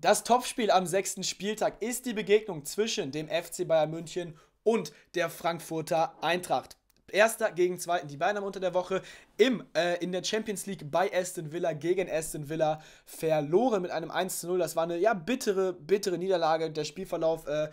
Das Topspiel am sechsten Spieltag ist die Begegnung zwischen dem FC Bayern München und der Frankfurter Eintracht. Erster gegen Zweiten, die beiden haben unter der Woche im, äh, in der Champions League bei Aston Villa gegen Aston Villa verloren mit einem 1 zu 0. Das war eine ja, bittere, bittere Niederlage. Der Spielverlauf äh,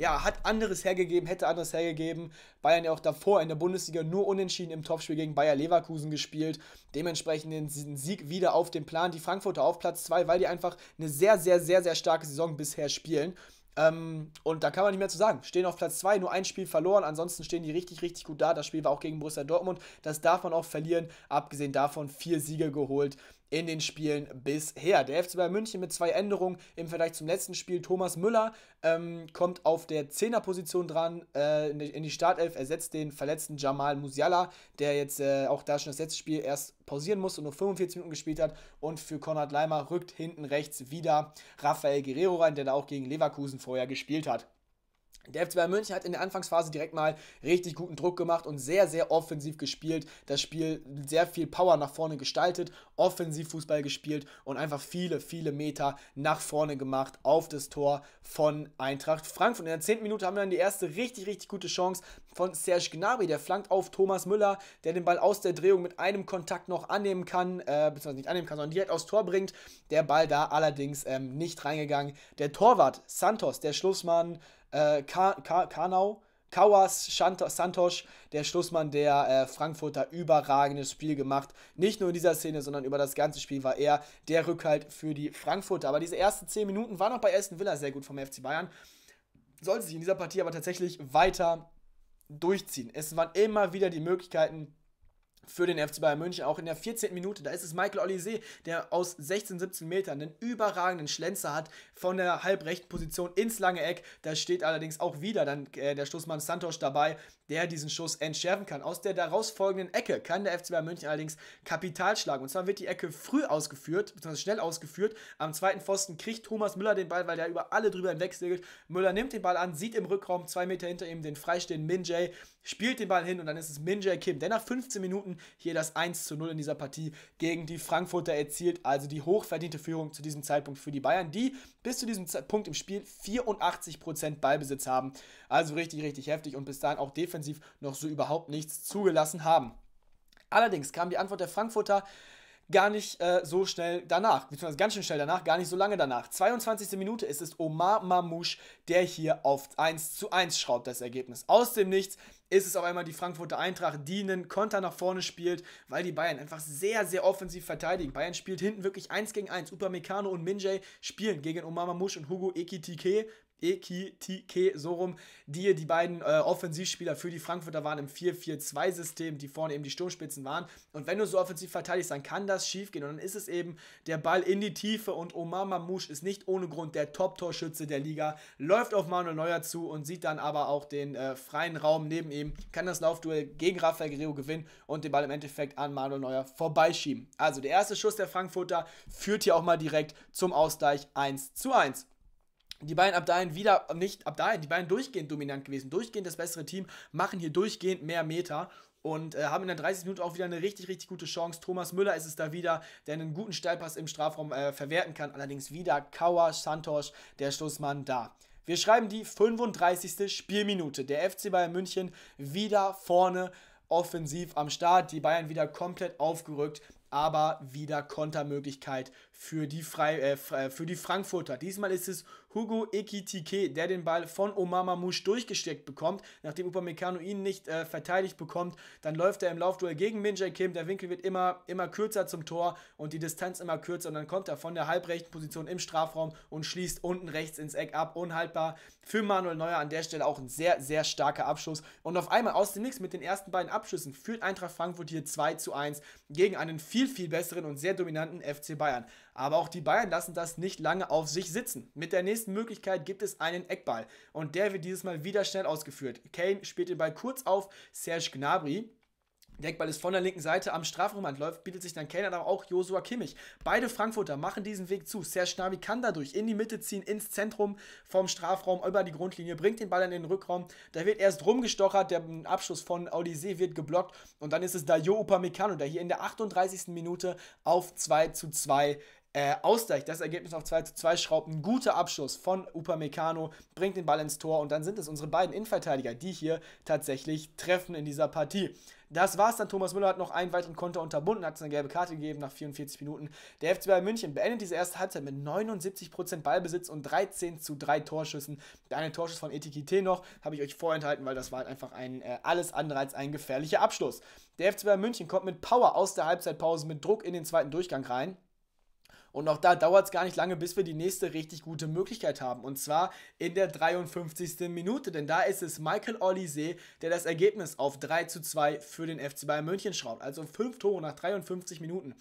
ja, hat anderes hergegeben, hätte anderes hergegeben. Bayern ja auch davor in der Bundesliga nur unentschieden im Topspiel gegen Bayer Leverkusen gespielt. Dementsprechend den Sieg wieder auf dem Plan. Die Frankfurter auf Platz 2, weil die einfach eine sehr, sehr, sehr, sehr starke Saison bisher spielen. Ähm, und da kann man nicht mehr zu sagen. Stehen auf Platz 2, nur ein Spiel verloren. Ansonsten stehen die richtig, richtig gut da. Das Spiel war auch gegen Borussia Dortmund. Das darf man auch verlieren. Abgesehen davon vier Siege geholt in den Spielen bisher. Der FC Bayern München mit zwei Änderungen im Vergleich zum letzten Spiel. Thomas Müller ähm, kommt auf der 10er-Position dran äh, in, die, in die Startelf, ersetzt den verletzten Jamal Musiala, der jetzt äh, auch da schon das letzte Spiel erst pausieren muss und nur 45 Minuten gespielt hat. Und für Konrad Leimer rückt hinten rechts wieder Rafael Guerrero rein, der da auch gegen Leverkusen vorher gespielt hat. Der FC Bayern München hat in der Anfangsphase direkt mal richtig guten Druck gemacht und sehr, sehr offensiv gespielt. Das Spiel sehr viel Power nach vorne gestaltet, offensiv Fußball gespielt und einfach viele, viele Meter nach vorne gemacht auf das Tor von Eintracht Frankfurt. In der 10. Minute haben wir dann die erste richtig, richtig gute Chance von Serge Gnabry. Der flankt auf Thomas Müller, der den Ball aus der Drehung mit einem Kontakt noch annehmen kann, äh, beziehungsweise nicht annehmen kann, sondern direkt aufs Tor bringt. Der Ball da allerdings ähm, nicht reingegangen. Der Torwart Santos, der Schlussmann, äh, Ka Ka Kanau, Kawas Santos, der Schlussmann der äh, Frankfurter, überragendes Spiel gemacht. Nicht nur in dieser Szene, sondern über das ganze Spiel war er der Rückhalt für die Frankfurter. Aber diese ersten 10 Minuten waren auch bei Aston Villa sehr gut vom FC Bayern. Sollte sich in dieser Partie aber tatsächlich weiter durchziehen. Es waren immer wieder die Möglichkeiten, für den FC Bayern München, auch in der 14. Minute. Da ist es Michael Olise, der aus 16, 17 Metern einen überragenden Schlenzer hat von der halbrechten Position ins lange Eck. Da steht allerdings auch wieder dann äh, der Stoßmann Santos dabei, der diesen Schuss entschärfen kann. Aus der daraus folgenden Ecke kann der FC Bayern München allerdings Kapital schlagen. Und zwar wird die Ecke früh ausgeführt, beziehungsweise schnell ausgeführt. Am zweiten Pfosten kriegt Thomas Müller den Ball, weil der über alle drüber hinweg Müller nimmt den Ball an, sieht im Rückraum zwei Meter hinter ihm den freistehenden Min Minjay, spielt den Ball hin und dann ist es Min Minjay Kim, der nach 15 Minuten Minuten hier das 1 zu 0 in dieser Partie gegen die Frankfurter erzielt. Also die hochverdiente Führung zu diesem Zeitpunkt für die Bayern, die bis zu diesem Punkt im Spiel 84% Ballbesitz haben. Also richtig, richtig heftig und bis dahin auch defensiv noch so überhaupt nichts zugelassen haben. Allerdings kam die Antwort der Frankfurter gar nicht äh, so schnell danach, beziehungsweise ganz schön schnell danach, gar nicht so lange danach. 22. Minute ist es Omar Mamouche, der hier auf 1 zu 1 schraubt, das Ergebnis. Aus dem Nichts ist es auf einmal die Frankfurter Eintracht, die einen Konter nach vorne spielt, weil die Bayern einfach sehr, sehr offensiv verteidigen. Bayern spielt hinten wirklich 1 gegen 1. Upamecano und Minjay spielen gegen Omar Mamouche und Hugo Ekitike Eki, Tike, so rum, die die beiden äh, Offensivspieler für die Frankfurter waren im 4-4-2-System, die vorne eben die Sturmspitzen waren. Und wenn du so offensiv verteidigst, dann kann das schiefgehen Und dann ist es eben der Ball in die Tiefe und Omar Mamouche ist nicht ohne Grund der Top-Torschütze der Liga, läuft auf Manuel Neuer zu und sieht dann aber auch den äh, freien Raum neben ihm, kann das Laufduell gegen Rafael Guerrero gewinnen und den Ball im Endeffekt an Manuel Neuer vorbeischieben. Also der erste Schuss der Frankfurter führt hier auch mal direkt zum Ausgleich 1 zu 1 die Bayern ab dahin wieder, nicht ab dahin, die Bayern durchgehend dominant gewesen, durchgehend das bessere Team, machen hier durchgehend mehr Meter und äh, haben in der 30 Minute auch wieder eine richtig, richtig gute Chance. Thomas Müller ist es da wieder, der einen guten Steilpass im Strafraum äh, verwerten kann. Allerdings wieder Kauer, Santos, der Schlussmann da. Wir schreiben die 35. Spielminute. Der FC Bayern München wieder vorne offensiv am Start. Die Bayern wieder komplett aufgerückt aber wieder Kontermöglichkeit für die, äh, Fre äh, für die Frankfurter. Diesmal ist es Hugo Ekitike, der den Ball von Omar Mamouche durchgesteckt bekommt, nachdem Upamecano ihn nicht äh, verteidigt bekommt, dann läuft er im Laufduell gegen Minjay Kim, der Winkel wird immer, immer kürzer zum Tor und die Distanz immer kürzer und dann kommt er von der halbrechten Position im Strafraum und schließt unten rechts ins Eck ab, unhaltbar für Manuel Neuer an der Stelle auch ein sehr, sehr starker Abschluss und auf einmal aus dem Nix mit den ersten beiden Abschüssen führt Eintracht Frankfurt hier 2 zu 1 gegen einen viel, viel besseren und sehr dominanten FC Bayern. Aber auch die Bayern lassen das nicht lange auf sich sitzen. Mit der nächsten nächsten Möglichkeit gibt es einen Eckball und der wird dieses Mal wieder schnell ausgeführt. Kane spielt den Ball kurz auf Serge Gnabry. Der Eckball ist von der linken Seite am Strafraum läuft, bietet sich dann Kane an, aber auch Josua Kimmich. Beide Frankfurter machen diesen Weg zu. Serge Gnabry kann dadurch in die Mitte ziehen, ins Zentrum vom Strafraum, über die Grundlinie, bringt den Ball in den Rückraum. Da wird erst rumgestochert, der Abschluss von Odyssee wird geblockt und dann ist es Dayo Upamecano, der hier in der 38. Minute auf 2 zu 2 äh, ausgleicht, das Ergebnis auf 2 zu 2 schraubt. Ein guter Abschluss von Upamecano bringt den Ball ins Tor und dann sind es unsere beiden Innenverteidiger, die hier tatsächlich treffen in dieser Partie. Das war's dann. Thomas Müller hat noch einen weiteren Konter unterbunden, hat es eine gelbe Karte gegeben nach 44 Minuten. Der FC Bayern München beendet diese erste Halbzeit mit 79% Ballbesitz und 13 zu 3 Torschüssen. Der eine Torschuss von Etikete noch, habe ich euch vorenthalten, weil das war halt einfach ein äh, alles andere als ein gefährlicher Abschluss. Der FC Bayern München kommt mit Power aus der Halbzeitpause mit Druck in den zweiten Durchgang rein. Und auch da dauert es gar nicht lange, bis wir die nächste richtig gute Möglichkeit haben. Und zwar in der 53. Minute. Denn da ist es Michael Olise, der das Ergebnis auf 3 zu 2 für den FC Bayern München schraubt. Also 5 Tore nach 53 Minuten.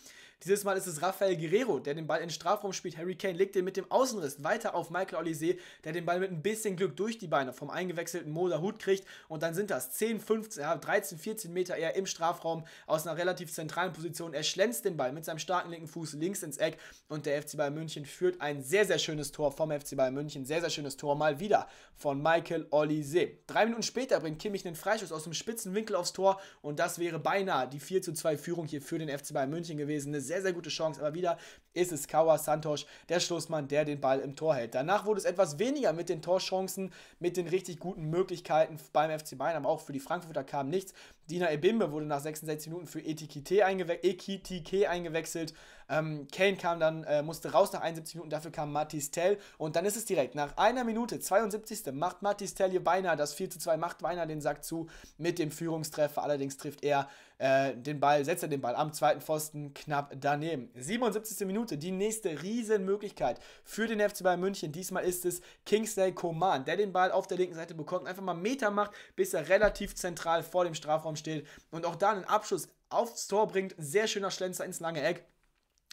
Dieses Mal ist es Rafael Guerrero, der den Ball in den Strafraum spielt. Harry Kane legt den mit dem Außenriss weiter auf Michael Olise, der den Ball mit ein bisschen Glück durch die Beine vom eingewechselten Moser Hut kriegt. Und dann sind das 10, 15, ja, 13, 14 Meter eher im Strafraum aus einer relativ zentralen Position. Er schlänzt den Ball mit seinem starken linken Fuß links ins Eck und der FC Bayern München führt ein sehr, sehr schönes Tor vom FC Bayern München. Sehr, sehr schönes Tor mal wieder von Michael Olise. Drei Minuten später bringt Kimmich einen Freischuss aus dem spitzen Winkel aufs Tor und das wäre beinahe die 4 zu 2 Führung hier für den FC Bayern München gewesen. Eine sehr, sehr gute Chance. Aber wieder ist es Kawa Santos, der Schlussmann, der den Ball im Tor hält. Danach wurde es etwas weniger mit den Torchancen, mit den richtig guten Möglichkeiten beim FC Bayern, aber auch für die Frankfurter kam nichts. Dina Ebimbe wurde nach 66 Minuten für Etikite eingewe e eingewechselt. Ähm, Kane kam dann, äh, musste raus nach 71 Minuten, dafür kam Matis Tell. Und dann ist es direkt. Nach einer Minute, 72. macht Matis Tell hier beinahe das 4 zu 2, macht Weiner den Sack zu mit dem Führungstreffer. Allerdings trifft er äh, den Ball, setzt er den Ball am zweiten Pfosten knapp daneben. 77. Minute, die nächste Riesenmöglichkeit für den FC Bayern München. Diesmal ist es Kingsley Coman, der den Ball auf der linken Seite bekommt, einfach mal Meter macht, bis er relativ zentral vor dem Strafraum steht und auch da einen Abschluss aufs Tor bringt. Sehr schöner Schlenzer ins lange Eck.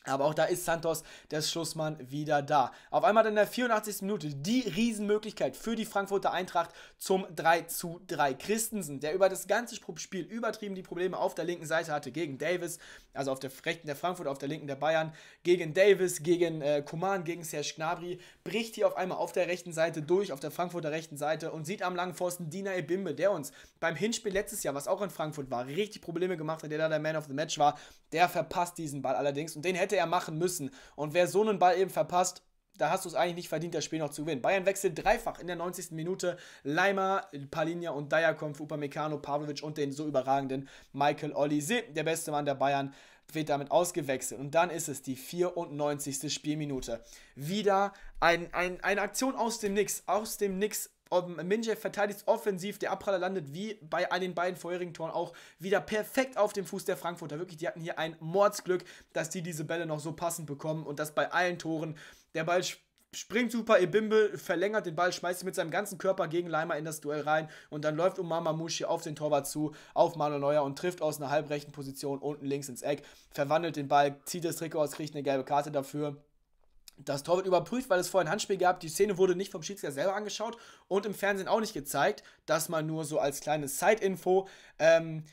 Aber auch da ist Santos, der Schlussmann, wieder da. Auf einmal dann in der 84. Minute die Riesenmöglichkeit für die Frankfurter Eintracht zum 3 zu 3. Christensen, der über das ganze Spiel übertrieben die Probleme auf der linken Seite hatte gegen Davis, also auf der rechten der Frankfurter, auf der linken der Bayern, gegen Davis, gegen äh, Kuman, gegen Serge Gnabry, bricht hier auf einmal auf der rechten Seite durch, auf der Frankfurter rechten Seite und sieht am langen Pfosten Dina Ebimbe, der uns beim Hinspiel letztes Jahr, was auch in Frankfurt war, richtig Probleme gemacht hat, der da der Man of the Match war, der verpasst diesen Ball allerdings und den hätte er machen müssen. Und wer so einen Ball eben verpasst, da hast du es eigentlich nicht verdient, das Spiel noch zu gewinnen. Bayern wechselt dreifach in der 90. Minute. Leimer, Palinja und Dayakom für Upamecano, Pavlovic und den so überragenden Michael Olise, der beste Mann der Bayern, wird damit ausgewechselt. Und dann ist es die 94. Spielminute. Wieder ein, ein, eine Aktion aus dem Nix, aus dem Nix Minje verteidigt offensiv, der Abpraller landet wie bei den beiden vorherigen Toren auch wieder perfekt auf dem Fuß der Frankfurter. Wirklich, die hatten hier ein Mordsglück, dass die diese Bälle noch so passend bekommen und das bei allen Toren. Der Ball springt super, Ebimbe verlängert den Ball, schmeißt ihn mit seinem ganzen Körper gegen Leimer in das Duell rein und dann läuft Umama Mushi auf den Torwart zu, auf Manuel Neuer und trifft aus einer halbrechten Position unten links ins Eck, verwandelt den Ball, zieht das Trikot aus, kriegt eine gelbe Karte dafür das Tor wird überprüft, weil es vorher ein Handspiel gab. Die Szene wurde nicht vom Schiedsrichter selber angeschaut und im Fernsehen auch nicht gezeigt. Das mal nur so als kleine Side-Info. Ähm,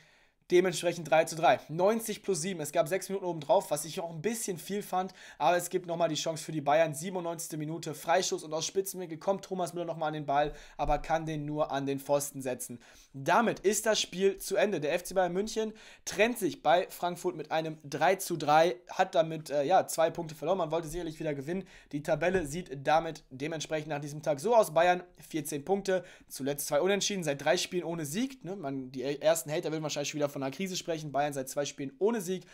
Dementsprechend 3 zu 3. 90 plus 7. Es gab 6 Minuten obendrauf, was ich auch ein bisschen viel fand. Aber es gibt nochmal die Chance für die Bayern. 97. Minute. Freischuss und aus Spitzenwinkel kommt Thomas Müller nochmal an den Ball, aber kann den nur an den Pfosten setzen. Damit ist das Spiel zu Ende. Der FC Bayern München trennt sich bei Frankfurt mit einem 3 zu 3. Hat damit äh, ja, zwei Punkte verloren. Man wollte sicherlich wieder gewinnen. Die Tabelle sieht damit dementsprechend nach diesem Tag so aus. Bayern 14 Punkte. Zuletzt zwei Unentschieden. Seit drei Spielen ohne Sieg. Ne? Man, die ersten Hater will wahrscheinlich wieder von einer Krise sprechen. Bayern seit zwei Spielen ohne Sieg.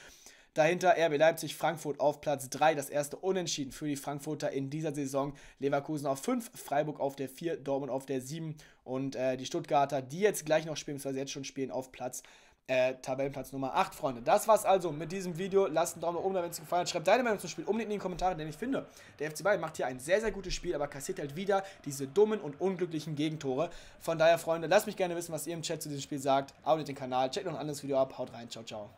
Dahinter RB Leipzig, Frankfurt auf Platz 3, das erste Unentschieden für die Frankfurter in dieser Saison. Leverkusen auf 5, Freiburg auf der 4, Dortmund auf der 7 und äh, die Stuttgarter, die jetzt gleich noch spielen, beziehungsweise jetzt schon spielen, auf Platz äh, Tabellenplatz Nummer 8, Freunde. Das war's also mit diesem Video. Lasst einen Daumen nach oben da, wenn es euch gefallen hat. Schreibt deine Meinung zum Spiel unbedingt in die Kommentare, denn ich finde, der FC Bayern macht hier ein sehr, sehr gutes Spiel, aber kassiert halt wieder diese dummen und unglücklichen Gegentore. Von daher, Freunde, lasst mich gerne wissen, was ihr im Chat zu diesem Spiel sagt. Abonniert den Kanal, checkt noch ein anderes Video ab. Haut rein, ciao, ciao.